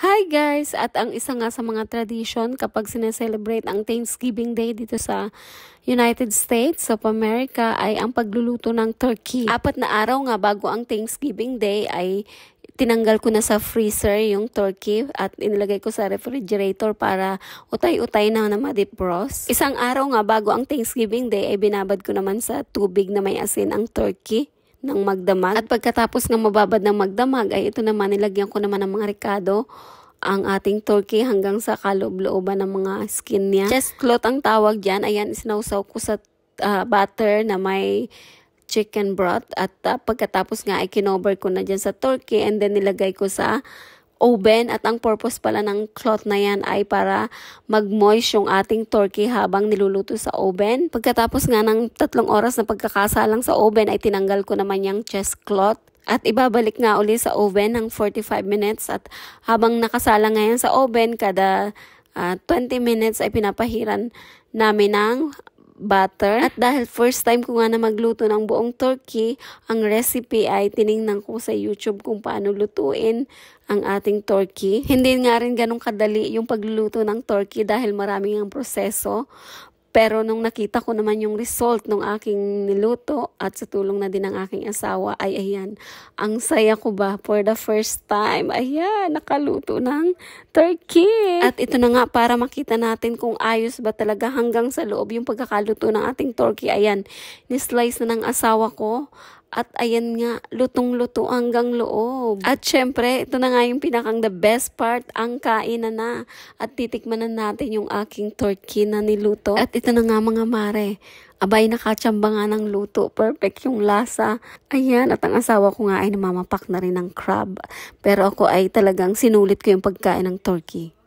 Hi guys! At ang isa nga sa mga tradisyon kapag sineselebrate ang Thanksgiving Day dito sa United States of America ay ang pagluluto ng turkey. Apat na araw nga bago ang Thanksgiving Day ay tinanggal ko na sa freezer yung turkey at inilagay ko sa refrigerator para utay-utay na na ma-defrost. Isang araw nga bago ang Thanksgiving Day ay binabad ko naman sa tubig na may asin ang turkey ng magdamag. At pagkatapos ng mababad ng magdamag, ay ito naman, nilagyan ko naman ng mga ricado ang ating turkey hanggang sa kaloob-looban ng mga skin niya. Chest cloth ang tawag dyan. Ayan, sinausaw ko sa uh, butter na may chicken broth. At uh, pagkatapos nga, ay kinover ko na dyan sa turkey and then nilagay ko sa oven at ang purpose pala ng cloth na yan ay para mag-moist yung ating turkey habang niluluto sa oven. Pagkatapos nga ng tatlong oras na pagkakasalang sa oven ay tinanggal ko naman yung chest cloth. At ibabalik nga uli sa oven ng 45 minutes at habang nakasala ngayon sa oven, kada uh, ah, 20 minutes ay pinapahiran namin ng butter. At dahil first time ko nga na magluto ng buong turkey, ang recipe ay tiningnan ko sa YouTube kung paano lutuin ang ating turkey. Hindi nga rin ganun kadali yung pagluluto ng turkey dahil maraming ang proseso. Pero nung nakita ko naman yung result ng aking niluto at sa tulong na din ng aking asawa, ay ayan, ang saya ko ba for the first time. Ayan, nakaluto ng turkey. At ito na nga para makita natin kung ayos ba talaga hanggang sa loob yung pagkakaluto ng ating turkey. Ayan, ni-slice na ng asawa ko at ayan nga, lutong-luto hanggang loob. At syempre, ito na nga yung pinakang the best part, ang kainan na na. At titikman na natin yung aking turkey na niluto. At ito na nga mga mare, abay nakachamba nga ng luto. Perfect yung lasa. Ayan, at ang asawa ko nga ay namamapak na rin ng crab. Pero ako ay talagang sinulit ko yung pagkain ng turkey.